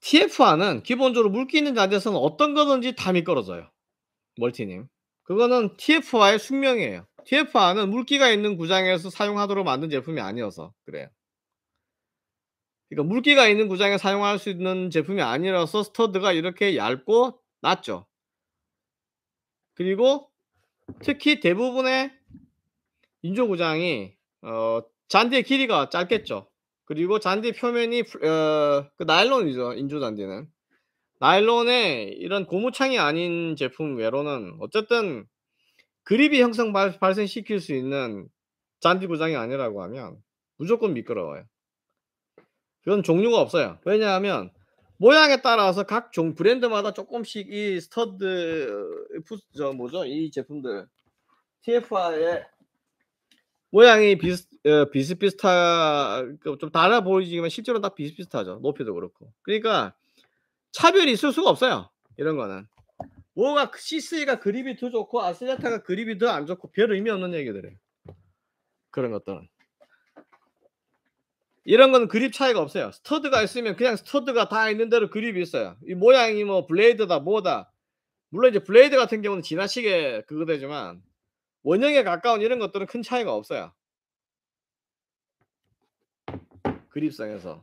t f 1은 기본적으로 물기 있는 잔디에서는 어떤 거든지 다 미끄러져요. 멀티님. 그거는 t f 1의 숙명이에요. t f 1은 물기가 있는 구장에서 사용하도록 만든 제품이 아니어서 그래요. 그러니까 물기가 있는 구장에 사용할 수 있는 제품이 아니라서 스터드가 이렇게 얇고 낮죠. 그리고 특히 대부분의 인조 구장이 어, 잔디의 길이가 짧겠죠. 그리고 잔디 표면이 어, 그 나일론이죠. 인조 잔디는. 나일론에 이런 고무창이 아닌 제품 외로는 어쨌든 그립이 형성 발, 발생시킬 수 있는 잔디 구장이 아니라고 하면 무조건 미끄러워요. 그건 종류가 없어요. 왜냐하면 모양에 따라서 각종 브랜드마다 조금씩 이 스터드 저 뭐죠 이 제품들 TFR의 모양이 비슷 예, 비슷비슷하 좀 달라 보이지만 실제로 다 비슷비슷하죠 높이도 그렇고 그러니까 차별이 있을 수가 없어요 이런 거는 뭐가 C3가 그 그립이 더 좋고 아스레타가 그립이 더 안 좋고 별 의미 없는 얘기들이에요 그런 것들은 이런 건 그립 차이가 없어요 스터드가 있으면 그냥 스터드가 다 있는 대로 그립이 있어요 이 모양이 뭐 블레이드다 뭐다 물론 이제 블레이드 같은 경우는 지나치게 그거 되지만 원형에 가까운 이런 것들은 큰 차이가 없어요 그립상에서